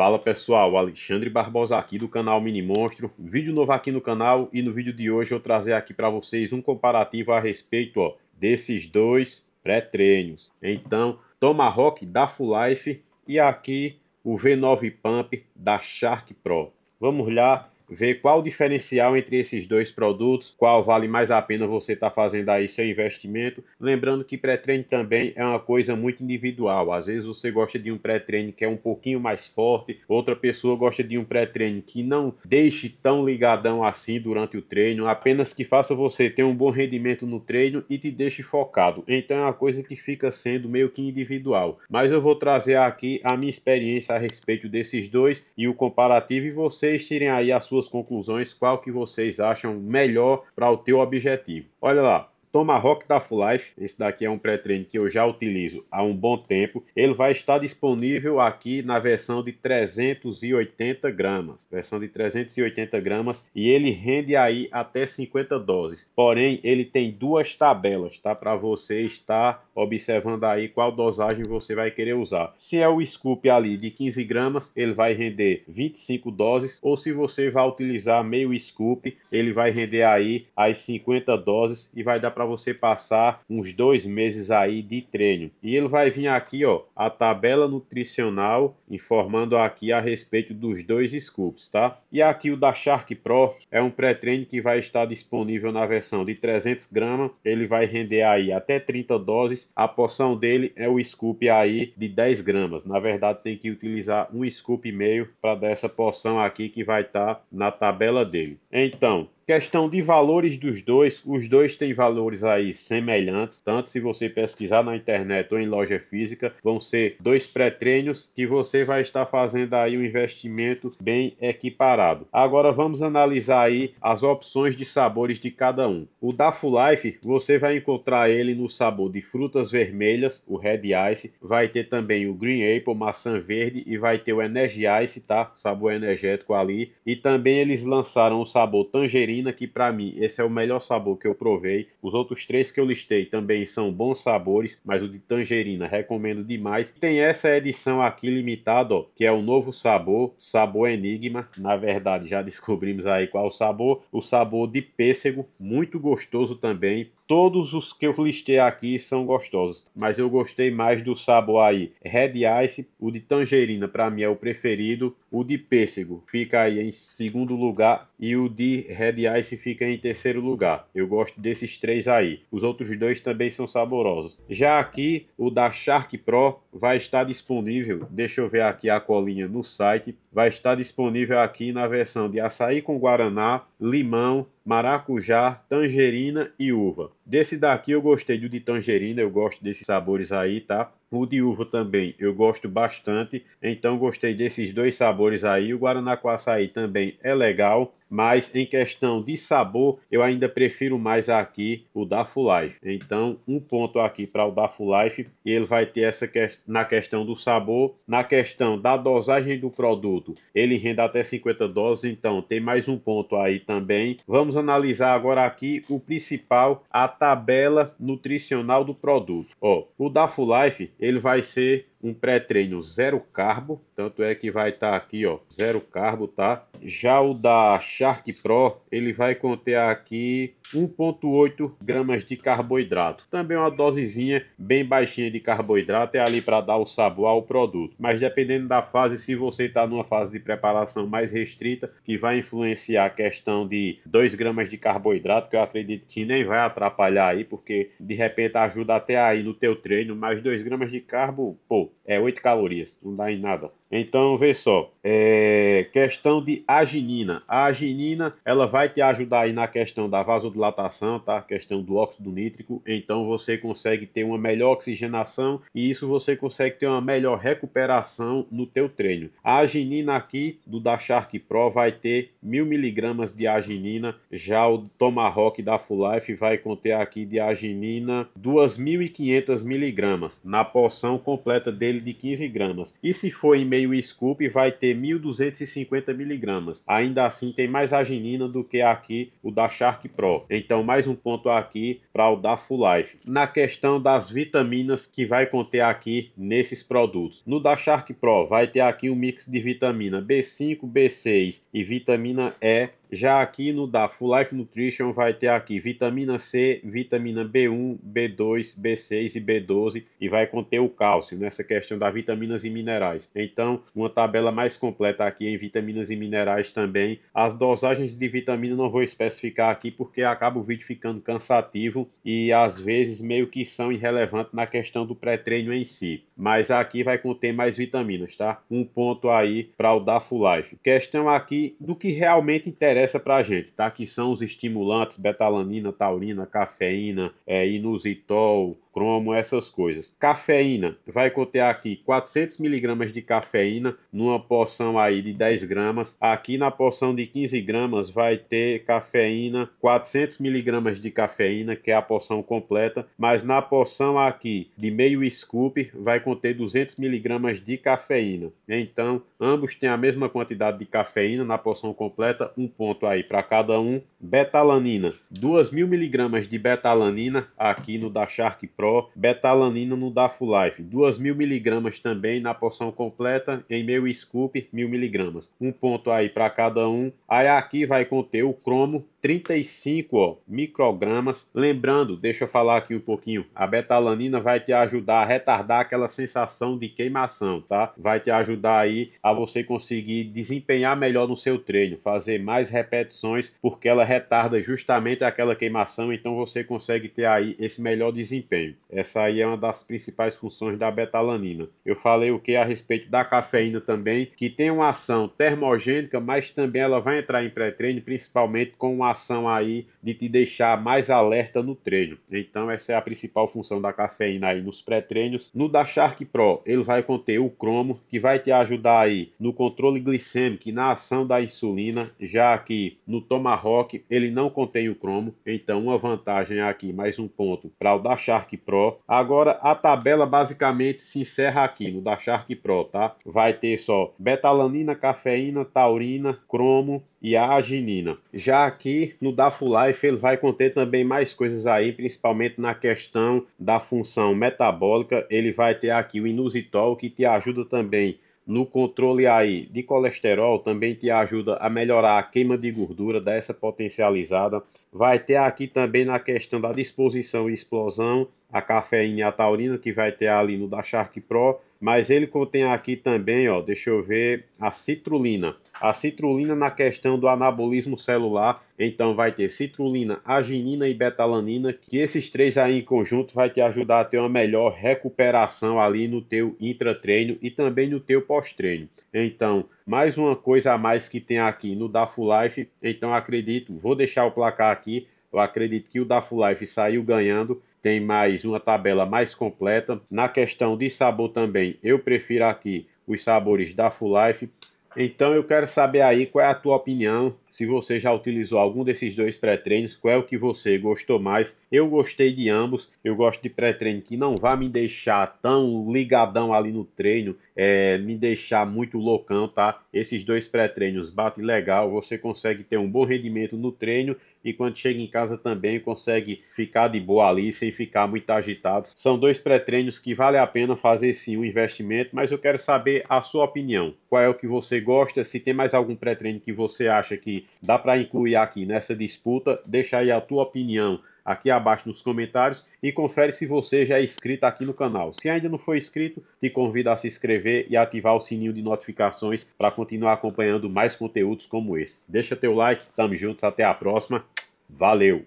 Fala pessoal, Alexandre Barbosa aqui do canal Mini Monstro. Vídeo novo aqui no canal e no vídeo de hoje eu trazer aqui para vocês um comparativo a respeito ó, desses dois pré-treinos. Então, Tomahawk da Full Life e aqui o V9 Pump da Shark Pro. Vamos olhar ver qual o diferencial entre esses dois produtos, qual vale mais a pena você estar tá fazendo aí seu investimento. Lembrando que pré-treino também é uma coisa muito individual. Às vezes você gosta de um pré-treino que é um pouquinho mais forte, outra pessoa gosta de um pré-treino que não deixe tão ligadão assim durante o treino, apenas que faça você ter um bom rendimento no treino e te deixe focado. Então é uma coisa que fica sendo meio que individual. Mas eu vou trazer aqui a minha experiência a respeito desses dois e o comparativo e vocês tirem aí a sua suas conclusões, qual que vocês acham melhor para o teu objetivo. Olha lá, Tomahawk da Full Life. Esse daqui é um pré-treino que eu já utilizo há um bom tempo. Ele vai estar disponível aqui na versão de 380 gramas. Versão de 380 gramas e ele rende aí até 50 doses. Porém, ele tem duas tabelas, tá? Para você estar observando aí qual dosagem você vai querer usar. Se é o scoop ali de 15 gramas, ele vai render 25 doses, ou se você vai utilizar meio scoop, ele vai render aí as 50 doses e vai dar para você passar uns dois meses aí de treino. E ele vai vir aqui, ó, a tabela nutricional informando aqui a respeito dos dois scoops, tá? E aqui o da Shark Pro é um pré-treino que vai estar disponível na versão de 300 gramas. Ele vai render aí até 30 doses. A porção dele é o scoop aí de 10 gramas. Na verdade, tem que utilizar um scoop e meio para dessa porção aqui que vai estar tá na tabela dele. Então, Questão de valores dos dois, os dois têm valores aí semelhantes, tanto se você pesquisar na internet ou em loja física, vão ser dois pré-treinos que você vai estar fazendo aí um investimento bem equiparado. Agora vamos analisar aí as opções de sabores de cada um. O da Full Life, você vai encontrar ele no sabor de frutas vermelhas, o Red Ice, vai ter também o Green Apple, maçã verde e vai ter o Energy Ice, tá? Sabor energético ali. E também eles lançaram o sabor tangerina termina que para mim esse é o melhor sabor que eu provei. Os outros três que eu listei também são bons sabores, mas o de tangerina recomendo demais. Tem essa edição aqui limitada, que é o novo sabor, sabor enigma. Na verdade, já descobrimos aí qual o sabor. O sabor de pêssego, muito gostoso também. Todos os que eu listei aqui são gostosos, mas eu gostei mais do sabor aí Red Ice, o de tangerina para mim é o preferido, o de pêssego fica aí em segundo lugar e o de Red Ice fica em terceiro lugar. Eu gosto desses três aí. Os outros dois também são saborosos. Já aqui, o da Shark Pro vai estar disponível, deixa eu ver aqui a colinha no site, vai estar disponível aqui na versão de açaí com guaraná, limão, maracujá, tangerina e uva. Desse daqui eu gostei do de tangerina, eu gosto desses sabores aí, tá? O de uva também eu gosto bastante, então gostei desses dois sabores aí. O guaraná com açaí também é legal, mas em questão de sabor eu ainda prefiro mais aqui o da Full Life. Então um ponto aqui para o da Full Life, ele vai ter essa na questão do sabor, na questão da dosagem do produto, ele rende até 50 doses, então tem mais um ponto aí também. Vamos analisar agora aqui o principal, a tabela nutricional do produto. Ó, o da Life, ele vai ser um pré-treino zero carbo, tanto é que vai estar tá aqui, ó, zero carbo, tá? Já o da Shark Pro, ele vai conter aqui 1.8 gramas de carboidrato. Também uma dosezinha bem baixinha de carboidrato, é ali para dar o sabor ao produto. Mas dependendo da fase, se você está numa fase de preparação mais restrita, que vai influenciar a questão de 2 gramas de carboidrato, que eu acredito que nem vai atrapalhar aí, porque de repente ajuda até aí no teu treino, mas 2 gramas de carbo, pô, é 8 calorias, não dá em nada. Então, vê só, é questão de aginina. A aginina, ela vai te ajudar aí na questão da vasodilatação, tá? Questão do óxido nítrico. Então, você consegue ter uma melhor oxigenação e isso você consegue ter uma melhor recuperação no teu treino. A aginina aqui, do da Shark Pro, vai ter mil miligramas de aginina. Já o Tomahawk da Full Life vai conter aqui de aginina 2500 miligramas na porção completa dele de 15 gramas. E se for em meio o scoop vai ter 1.250 miligramas. Ainda assim tem mais arginina do que aqui o da Shark Pro. Então mais um ponto aqui para o da Full Life. Na questão das vitaminas que vai conter aqui nesses produtos. No da Shark Pro vai ter aqui um mix de vitamina B5, B6 e vitamina E já aqui no da Full Life Nutrition vai ter aqui vitamina C, vitamina B1, B2, B6 e B12 e vai conter o cálcio nessa questão das vitaminas e minerais. Então, uma tabela mais completa aqui em vitaminas e minerais também. As dosagens de vitamina não vou especificar aqui porque acaba o vídeo ficando cansativo e às vezes meio que são irrelevantes na questão do pré-treino em si. Mas aqui vai conter mais vitaminas, tá? Um ponto aí para o da Full Life. Questão aqui do que realmente interessa interessa para a gente, tá? Que são os estimulantes, betalanina, taurina, cafeína, é, inusitol, cromo, essas coisas. Cafeína vai conter aqui 400 miligramas de cafeína numa porção aí de 10 gramas. Aqui na porção de 15 gramas vai ter cafeína, 400 miligramas de cafeína, que é a porção completa, mas na porção aqui de meio scoop vai conter 200 miligramas de cafeína. Então, ambos têm a mesma quantidade de cafeína na porção completa, um ponto aí para cada um. Betalanina, 2.000 miligramas de betalanina aqui no da Shark Pro, betalanina no Dafulife, 2000 miligramas também na porção completa, em meu scoop, 1000 miligramas, Um ponto aí para cada um. Aí aqui vai conter o cromo, 35 ó, microgramas. Lembrando, deixa eu falar aqui um pouquinho, a betalanina vai te ajudar a retardar aquela sensação de queimação, tá? Vai te ajudar aí a você conseguir desempenhar melhor no seu treino, fazer mais repetições, porque ela retarda justamente aquela queimação, então você consegue ter aí esse melhor desempenho. Essa aí é uma das principais funções da betalanina. Eu falei o que a respeito da cafeína também, que tem uma ação termogênica, mas também ela vai entrar em pré-treino, principalmente com uma ação aí de te deixar mais alerta no treino. Então essa é a principal função da cafeína aí nos pré-treinos. No da Shark Pro, ele vai conter o cromo, que vai te ajudar aí no controle glicêmico e na ação da insulina, já que no Tomahawk ele não contém o cromo, então uma vantagem é aqui, mais um ponto para o da Shark Pro. Agora a tabela basicamente se encerra aqui no da Shark Pro, tá? Vai ter só betalanina, cafeína, taurina, cromo, e a arginina. Já aqui no Dafulife ele vai conter também mais coisas aí, principalmente na questão da função metabólica. Ele vai ter aqui o inusitol que te ajuda também no controle aí de colesterol, também te ajuda a melhorar a queima de gordura dessa potencializada. Vai ter aqui também na questão da disposição e explosão a cafeína e a taurina que vai ter ali no da Shark Pro, mas ele contém aqui também, ó, deixa eu ver, a citrulina. A citrulina na questão do anabolismo celular, então vai ter citrulina, arginina e betalanina, que esses três aí em conjunto vai te ajudar a ter uma melhor recuperação ali no teu intratreino e também no teu pós-treino. Então, mais uma coisa a mais que tem aqui no da Full Life, então acredito, vou deixar o placar aqui, eu acredito que o da Full Life saiu ganhando, tem mais uma tabela mais completa. Na questão de sabor também, eu prefiro aqui os sabores da Full Life então eu quero saber aí qual é a tua opinião, se você já utilizou algum desses dois pré-treinos, qual é o que você gostou mais. Eu gostei de ambos, eu gosto de pré-treino que não vai me deixar tão ligadão ali no treino, é, me deixar muito loucão, tá? Esses dois pré-treinos batem legal, você consegue ter um bom rendimento no treino e quando chega em casa também consegue ficar de boa ali, sem ficar muito agitado. São dois pré-treinos que vale a pena fazer sim um investimento, mas eu quero saber a sua opinião, qual é o que você gosta, se tem mais algum pré-treino que você acha que dá para incluir aqui nessa disputa, deixa aí a tua opinião aqui abaixo nos comentários e confere se você já é inscrito aqui no canal. Se ainda não for inscrito, te convido a se inscrever e ativar o sininho de notificações para continuar acompanhando mais conteúdos como esse. Deixa teu like, tamo juntos, até a próxima. Valeu!